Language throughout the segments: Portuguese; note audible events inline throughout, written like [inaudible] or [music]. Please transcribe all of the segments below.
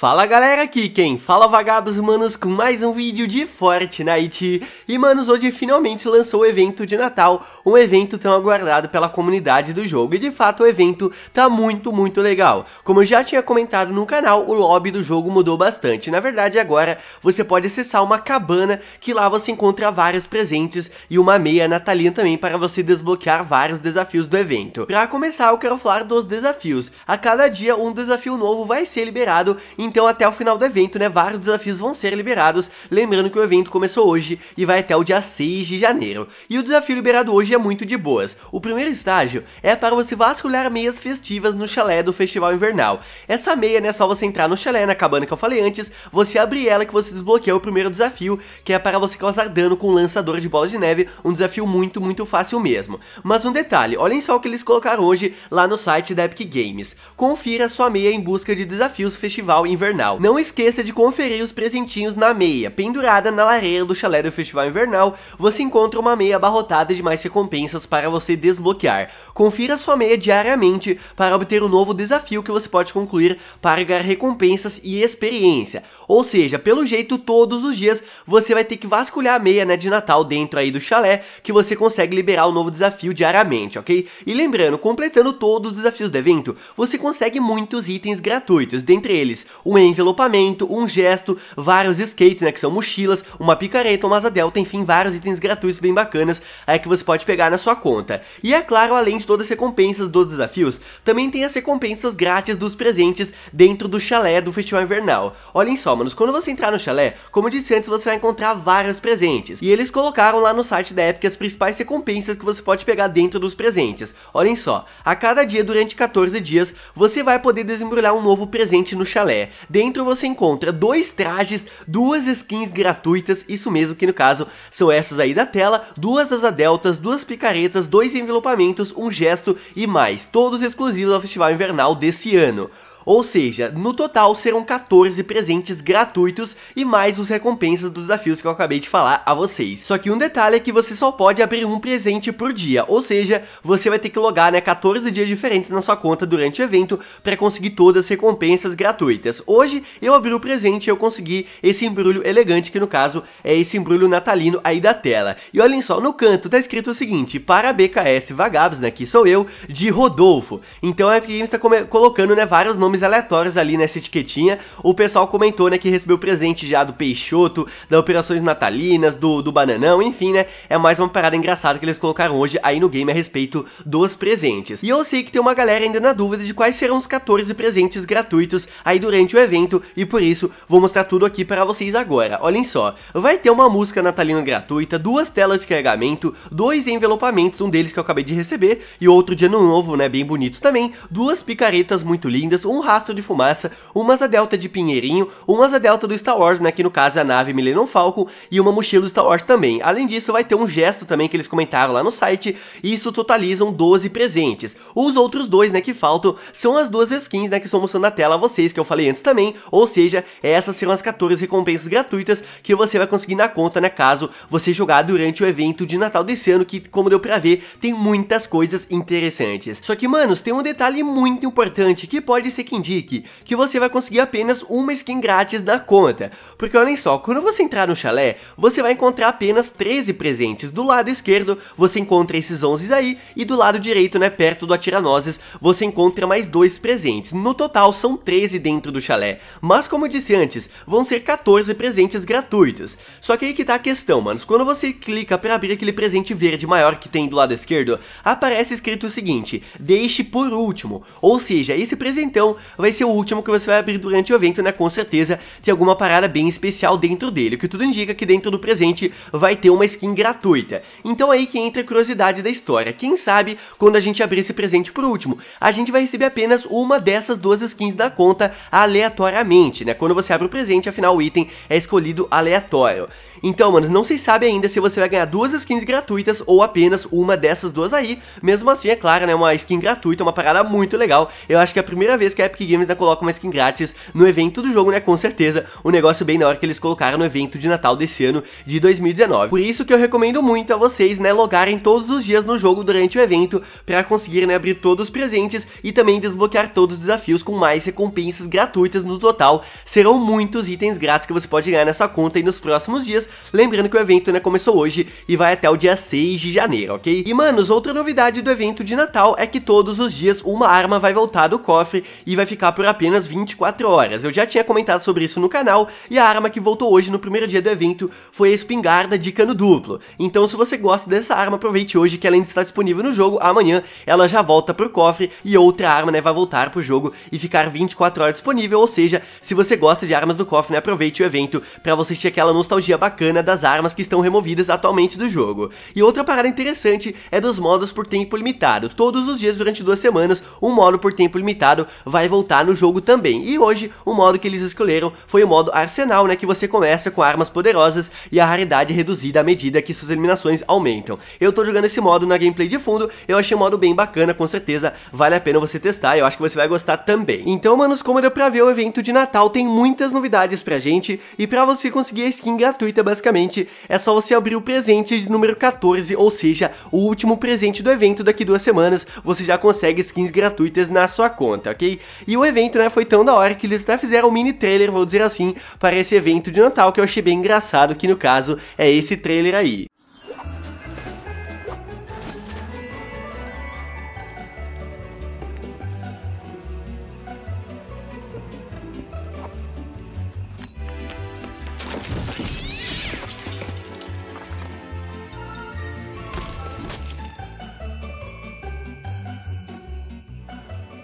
Fala galera, aqui quem fala é vagabos manos com mais um vídeo de Fortnite E manos, hoje finalmente lançou o evento de Natal Um evento tão aguardado pela comunidade do jogo E de fato o evento tá muito, muito legal Como eu já tinha comentado no canal, o lobby do jogo mudou bastante Na verdade agora você pode acessar uma cabana Que lá você encontra vários presentes E uma meia natalina também para você desbloquear vários desafios do evento Pra começar eu quero falar dos desafios A cada dia um desafio novo vai ser liberado em então até o final do evento, né, vários desafios vão ser liberados, lembrando que o evento começou hoje e vai até o dia 6 de janeiro. E o desafio liberado hoje é muito de boas. O primeiro estágio é para você vasculhar meias festivas no chalé do Festival Invernal. Essa meia, né, é só você entrar no chalé, na cabana que eu falei antes, você abrir ela que você desbloqueia o primeiro desafio, que é para você causar dano com um lançador de bola de neve, um desafio muito, muito fácil mesmo. Mas um detalhe, olhem só o que eles colocaram hoje lá no site da Epic Games. Confira sua meia em busca de desafios Festival Invernal invernal. Não esqueça de conferir os presentinhos na meia, pendurada na lareira do chalé do Festival Invernal, você encontra uma meia abarrotada de mais recompensas para você desbloquear. Confira sua meia diariamente para obter um novo desafio que você pode concluir para ganhar recompensas e experiência. Ou seja, pelo jeito, todos os dias você vai ter que vasculhar a meia né, de Natal dentro aí do chalé, que você consegue liberar o um novo desafio diariamente, ok? E lembrando, completando todos os desafios do evento, você consegue muitos itens gratuitos, dentre eles um envelopamento, um gesto, vários skates, né, que são mochilas, uma picareta, uma asa delta, enfim, vários itens gratuitos bem bacanas aí que você pode pegar na sua conta. E é claro, além de todas as recompensas dos desafios, também tem as recompensas grátis dos presentes dentro do chalé do Festival Invernal. Olhem só, manos, quando você entrar no chalé, como eu disse antes, você vai encontrar vários presentes. E eles colocaram lá no site da Epic as principais recompensas que você pode pegar dentro dos presentes. Olhem só, a cada dia durante 14 dias, você vai poder desembrulhar um novo presente no chalé. Dentro você encontra dois trajes, duas skins gratuitas, isso mesmo que no caso são essas aí da tela, duas asa deltas, duas picaretas, dois envelopamentos, um gesto e mais, todos exclusivos ao Festival Invernal desse ano. Ou seja, no total serão 14 presentes gratuitos e mais os recompensas dos desafios que eu acabei de falar a vocês. Só que um detalhe é que você só pode abrir um presente por dia, ou seja, você vai ter que logar né, 14 dias diferentes na sua conta durante o evento para conseguir todas as recompensas gratuitas. Hoje eu abri o presente e eu consegui esse embrulho elegante, que no caso é esse embrulho natalino aí da tela. E olhem só, no canto tá escrito o seguinte, para BKS Vagabos, né, que sou eu, de Rodolfo. Então a Epic Games tá colocando né, vários nomes nomes aleatórios ali nessa etiquetinha. O pessoal comentou, né, que recebeu presente já do Peixoto, das Operações Natalinas, do, do Bananão, enfim, né, é mais uma parada engraçada que eles colocaram hoje aí no game a respeito dos presentes. E eu sei que tem uma galera ainda na dúvida de quais serão os 14 presentes gratuitos aí durante o evento, e por isso vou mostrar tudo aqui para vocês agora. Olhem só, vai ter uma música natalina gratuita, duas telas de carregamento, dois envelopamentos, um deles que eu acabei de receber, e outro de ano novo, né, bem bonito também, duas picaretas muito lindas, um um rastro de fumaça, uma asa delta de Pinheirinho, uma asa delta do Star Wars, né, que no caso é a nave Millennium Falcon, e uma mochila do Star Wars também. Além disso, vai ter um gesto também que eles comentaram lá no site, e isso totalizam 12 presentes. Os outros dois, né, que faltam, são as duas skins, né, que estou mostrando na tela a vocês, que eu falei antes também, ou seja, é essas serão as 14 recompensas gratuitas que você vai conseguir na conta, né, caso você jogar durante o evento de Natal desse ano, que, como deu pra ver, tem muitas coisas interessantes. Só que, manos, tem um detalhe muito importante, que pode ser que indique que você vai conseguir apenas uma skin grátis na conta. Porque olhem só, quando você entrar no chalé, você vai encontrar apenas 13 presentes. Do lado esquerdo, você encontra esses 11 aí, e do lado direito, né, perto do Atiranozes, você encontra mais dois presentes. No total, são 13 dentro do chalé. Mas como eu disse antes, vão ser 14 presentes gratuitos. Só que aí que tá a questão, manos. Quando você clica para abrir aquele presente verde maior que tem do lado esquerdo, aparece escrito o seguinte, deixe por último. Ou seja, esse presentão vai ser o último que você vai abrir durante o evento, né? Com certeza tem alguma parada bem especial dentro dele. O que tudo indica é que dentro do presente vai ter uma skin gratuita. Então aí que entra a curiosidade da história. Quem sabe, quando a gente abrir esse presente por último, a gente vai receber apenas uma dessas duas skins da conta aleatoriamente, né? Quando você abre o presente, afinal o item é escolhido aleatório. Então, manos, não se sabe ainda se você vai ganhar duas skins gratuitas ou apenas uma dessas duas aí. Mesmo assim, é claro, né? Uma skin gratuita, uma parada muito legal. Eu acho que é a primeira vez que a Epic Games ainda coloca uma skin grátis no evento do jogo, né? Com certeza, um negócio bem na hora que eles colocaram no evento de Natal desse ano de 2019. Por isso que eu recomendo muito a vocês, né, logarem todos os dias no jogo durante o evento para conseguir, né, abrir todos os presentes e também desbloquear todos os desafios com mais recompensas gratuitas no total. Serão muitos itens grátis que você pode ganhar nessa conta aí nos próximos dias. Lembrando que o evento, né, começou hoje e vai até o dia 6 de janeiro, ok? E, manos, outra novidade do evento de Natal é que todos os dias uma arma vai voltar do cofre e vai ficar por apenas 24 horas. Eu já tinha comentado sobre isso no canal, e a arma que voltou hoje no primeiro dia do evento foi a espingarda de cano duplo. Então se você gosta dessa arma, aproveite hoje que ela ainda está disponível no jogo, amanhã ela já volta pro cofre e outra arma né, vai voltar pro jogo e ficar 24 horas disponível, ou seja, se você gosta de armas do cofre, né, aproveite o evento para você ter aquela nostalgia bacana das armas que estão removidas atualmente do jogo. E outra parada interessante é dos modos por tempo limitado. Todos os dias durante duas semanas, um modo por tempo limitado vai vai voltar no jogo também. E hoje, o modo que eles escolheram foi o modo arsenal, né, que você começa com armas poderosas e a raridade reduzida à medida que suas eliminações aumentam. Eu tô jogando esse modo na gameplay de fundo, eu achei um modo bem bacana, com certeza vale a pena você testar, eu acho que você vai gostar também. Então, manos, como deu pra ver, o evento de Natal tem muitas novidades pra gente, e pra você conseguir a skin gratuita, basicamente, é só você abrir o presente de número 14, ou seja, o último presente do evento daqui duas semanas, você já consegue skins gratuitas na sua conta, ok? E o evento, né, foi tão da hora que eles até fizeram um mini trailer, vou dizer assim, para esse evento de Natal que eu achei bem engraçado, que no caso é esse trailer aí.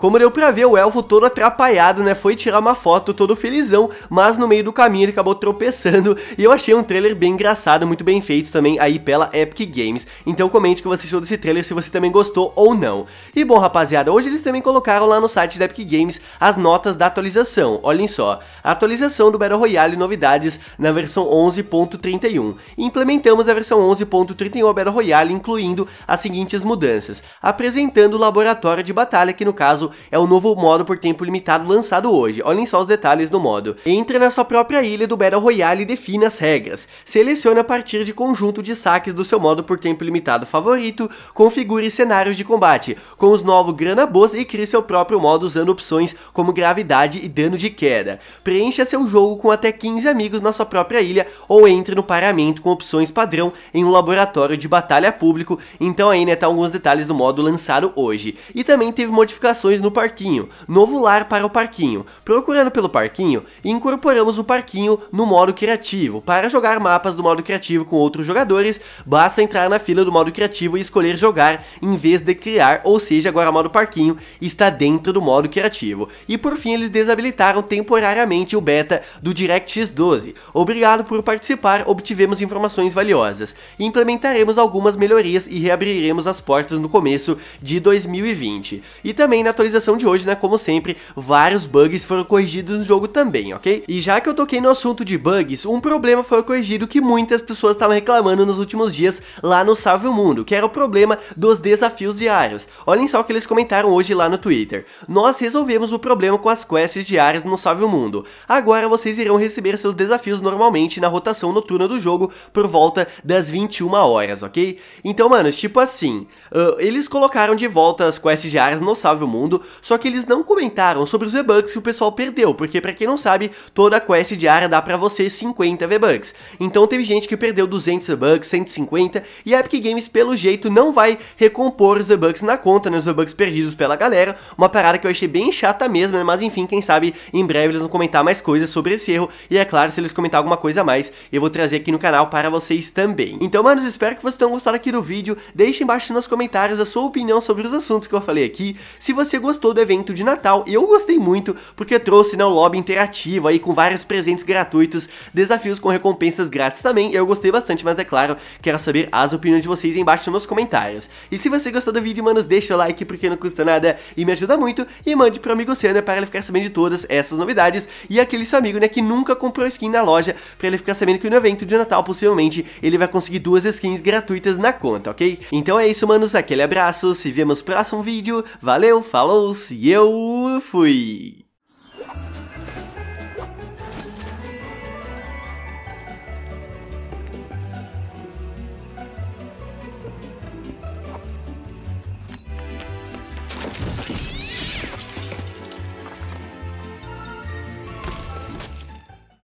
Como deu pra ver, o elfo todo atrapalhado, né, foi tirar uma foto todo felizão, mas no meio do caminho ele acabou tropeçando [laughs] e eu achei um trailer bem engraçado, muito bem feito também aí pela Epic Games. Então comente o que você achou desse trailer, se você também gostou ou não. E bom, rapaziada, hoje eles também colocaram lá no site da Epic Games as notas da atualização. Olhem só, a atualização do Battle Royale novidades na versão 11.31. Implementamos a versão 11.31 Battle Royale, incluindo as seguintes mudanças, apresentando o laboratório de batalha, que no caso é o novo modo por tempo limitado lançado hoje. Olhem só os detalhes do modo. Entre na sua própria ilha do Battle Royale e define as regras. Selecione a partir de conjunto de saques do seu modo por tempo limitado favorito, configure cenários de combate com os novos Grana Boas e crie seu próprio modo usando opções como gravidade e dano de queda. Preencha seu jogo com até 15 amigos na sua própria ilha ou entre no paramento com opções padrão em um laboratório de batalha público. Então aí, né, tá alguns detalhes do modo lançado hoje. E também teve modificações no Parquinho, novo lar para o Parquinho. Procurando pelo Parquinho, incorporamos o Parquinho no modo criativo. Para jogar mapas do modo criativo com outros jogadores, basta entrar na fila do modo criativo e escolher jogar em vez de criar, ou seja, agora o modo Parquinho está dentro do modo criativo. E por fim, eles desabilitaram temporariamente o beta do DirectX 12. Obrigado por participar, obtivemos informações valiosas. Implementaremos algumas melhorias e reabriremos as portas no começo de 2020. E também na atualização atualização de hoje, né, como sempre, vários bugs foram corrigidos no jogo também, ok? E já que eu toquei no assunto de bugs, um problema foi corrigido que muitas pessoas estavam reclamando nos últimos dias lá no Salve o Mundo, que era o problema dos desafios diários. Olhem só o que eles comentaram hoje lá no Twitter. Nós resolvemos o problema com as quests diárias no Salve o Mundo. Agora vocês irão receber seus desafios normalmente na rotação noturna do jogo por volta das 21 horas, ok? Então, mano, tipo assim, uh, eles colocaram de volta as quests diárias no Salve o Mundo, só que eles não comentaram sobre os V-Bucks que o pessoal perdeu, porque para quem não sabe, toda a quest diária dá para você 50 V-Bucks. Então teve gente que perdeu 200 V-Bucks, 150, e a Epic Games pelo jeito não vai recompor os V-Bucks na conta, né, os V-Bucks perdidos pela galera, uma parada que eu achei bem chata mesmo, né, mas enfim, quem sabe em breve eles vão comentar mais coisas sobre esse erro, e é claro, se eles comentar alguma coisa a mais, eu vou trazer aqui no canal para vocês também. Então, manos, espero que vocês tenham gostado aqui do vídeo, deixe embaixo nos comentários a sua opinião sobre os assuntos que eu falei aqui, se você gostou gostou do evento de Natal. E eu gostei muito porque trouxe né, lobby interativo aí com vários presentes gratuitos, desafios com recompensas grátis também. Eu gostei bastante, mas é claro, quero saber as opiniões de vocês embaixo nos comentários. E se você gostou do vídeo, manos, deixa o like porque não custa nada e me ajuda muito. E mande pro amigo seu, né, para ele ficar sabendo de todas essas novidades. E aquele seu amigo, né, que nunca comprou skin na loja, para ele ficar sabendo que no evento de Natal, possivelmente, ele vai conseguir duas skins gratuitas na conta, ok? Então é isso, manos, aquele abraço, se vemos no próximo vídeo, valeu, falou! e eu fui!